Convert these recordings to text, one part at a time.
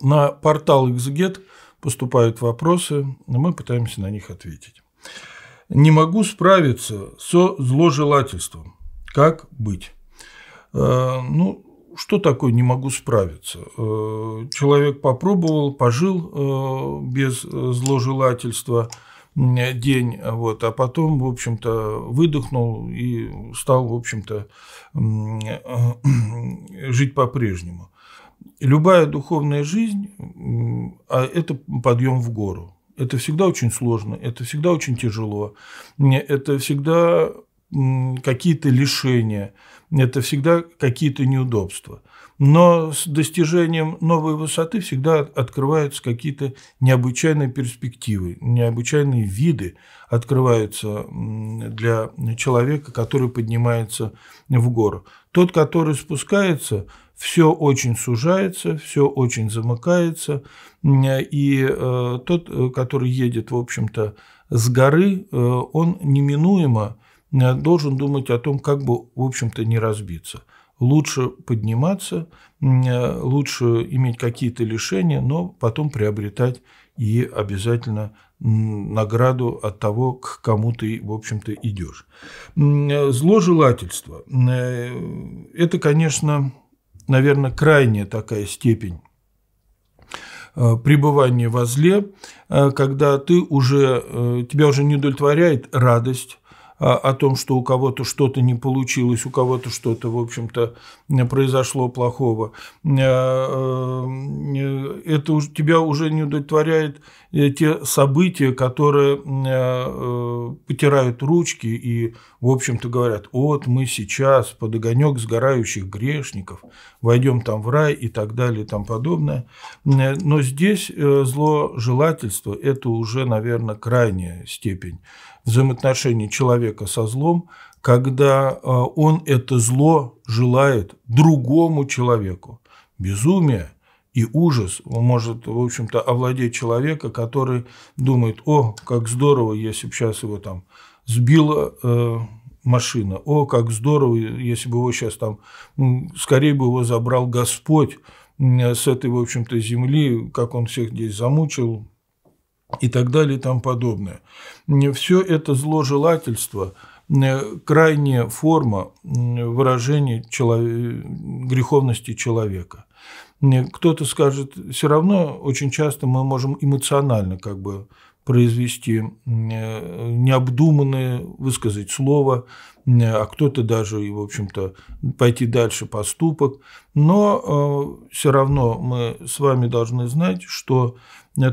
На портал Xget поступают вопросы, но мы пытаемся на них ответить. Не могу справиться со зложелательством. Как быть? Э, ну, что такое не могу справиться? Э, человек попробовал, пожил э, без зложелательства день, вот, а потом, в общем-то, выдохнул и стал, в общем-то, жить по-прежнему любая духовная жизнь а это подъем в гору. Это всегда очень сложно, это всегда очень тяжело, это всегда какие-то лишения, это всегда какие-то неудобства. Но с достижением новой высоты всегда открываются какие-то необычайные перспективы, необычайные виды открываются для человека, который поднимается в гору. Тот, который спускается, все очень сужается, все очень замыкается, и э, тот, э, который едет, в общем-то, с горы, э, он неминуемо должен думать о том, как бы, в общем-то, не разбиться. Лучше подниматься, лучше иметь какие-то лишения, но потом приобретать и обязательно награду от того, к кому ты, в общем-то, идешь. Э, Зло желательство – э, это, конечно, наверное, крайняя такая степень э, пребывания во зле, когда ты уже, тебя уже не удовлетворяет радость, а, о том, что у кого-то что-то не получилось, у кого-то что-то, в общем-то, произошло плохого. А, э, это тебя уже не удовлетворяет э, те события, которые э, потирают ручки и, в общем-то, говорят, вот мы сейчас под огонек сгорающих грешников войдем там в рай и так далее и тому подобное. Но здесь зло желательство – это уже, наверное, крайняя степень взаимоотношений человека со злом, когда э, он это зло желает другому человеку. Безумие и ужас он может, в общем-то, овладеть человека, который думает, о, как здорово, если бы сейчас его там сбила э, машина, о, как здорово, если бы его сейчас там, скорее бы его забрал Господь с этой, в общем-то, земли, как он всех здесь замучил, и так далее и тому подобное. Все это зло желательство крайняя форма выражения человек, греховности человека. Кто-то скажет, все равно очень часто мы можем эмоционально как бы произвести необдуманное, высказать слово, а кто-то даже и, в общем-то, пойти дальше поступок. Но э, все равно мы с вами должны знать, что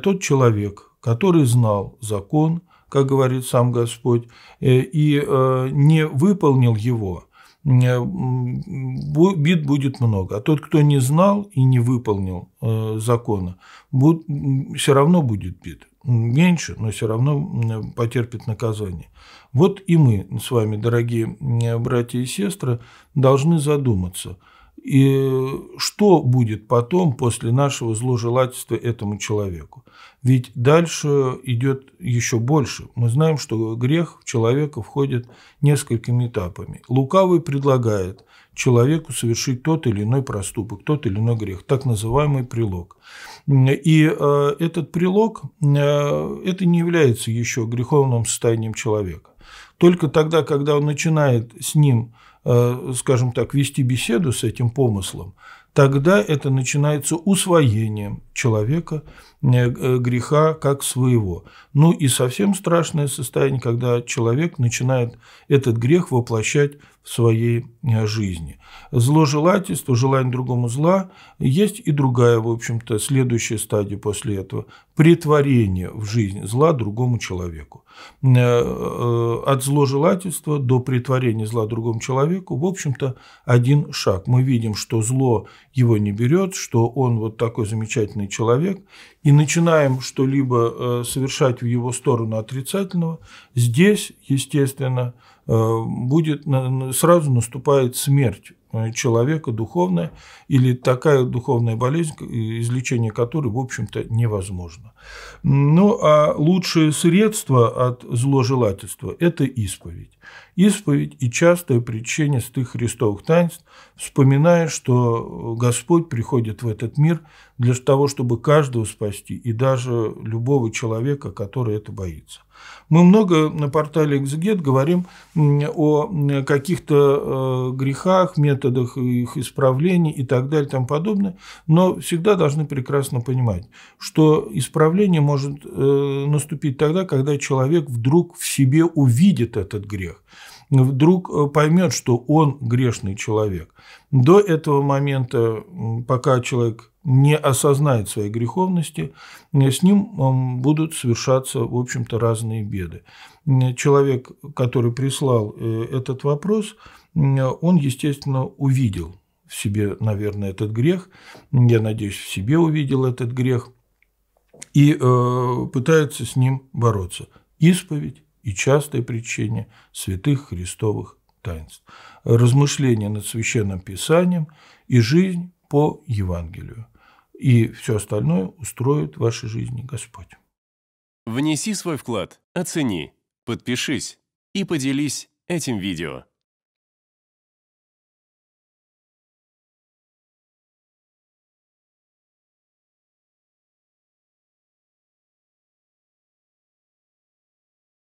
тот человек, который знал закон, как говорит сам Господь, э, и э, не выполнил его, э, бит будет много. А тот, кто не знал и не выполнил закона, все равно будет бит. Меньше, но все равно потерпит наказание. Вот и мы с вами, дорогие братья и сестры, должны задуматься – и что будет потом после нашего зложелательства этому человеку? Ведь дальше идет еще больше. Мы знаем, что грех в человека входит несколькими этапами. Лукавый предлагает человеку совершить тот или иной проступок, тот или иной грех, так называемый прилог. И э, этот прилог, э, это не является еще греховным состоянием человека. Только тогда, когда он начинает с ним, э, скажем так, вести беседу с этим помыслом, тогда это начинается усвоением человека э, э, греха как своего. Ну и совсем страшное состояние, когда человек начинает этот грех воплощать в своей э, жизни. Зложелательство, желание другому зла, есть и другая, в общем-то, следующая стадия после этого – притворение в жизнь зла другому человеку. От зложелательства до притворения зла другому человеку, в общем-то, один шаг. Мы видим, что зло его не берет, что он вот такой замечательный человек, и начинаем что-либо э, совершать в его сторону отрицательного, здесь, естественно, э, будет, сразу наступает смерть Э, человека духовная или такая духовная болезнь, излечение которой, в общем-то, невозможно. Ну, а лучшее средство от зложелательства – это исповедь. Исповедь и частое причение стых христовых таинств, вспоминая, что Господь приходит в этот мир для того, чтобы каждого спасти, и даже любого человека, который это боится. Мы много на портале «Экзегет» говорим о каких-то э, грехах, методах их исправления и так далее и тому подобное, но всегда должны прекрасно понимать, что исправление может э, наступить тогда, когда человек вдруг в себе увидит этот грех вдруг э, поймет, что он грешный человек. До этого момента, пока человек не осознает своей греховности, э, с ним будут совершаться, в общем-то, разные беды. Человек, который прислал э, этот вопрос, он, естественно, увидел в себе, наверное, этот грех, я надеюсь, в себе увидел этот грех, и пытается с ним бороться. Исповедь и частое причение святых христовых таинств, размышления над Священным Писанием и жизнь по Евангелию. И все остальное устроит в вашей жизни Господь. Внеси свой вклад, оцени, подпишись и поделись этим видео.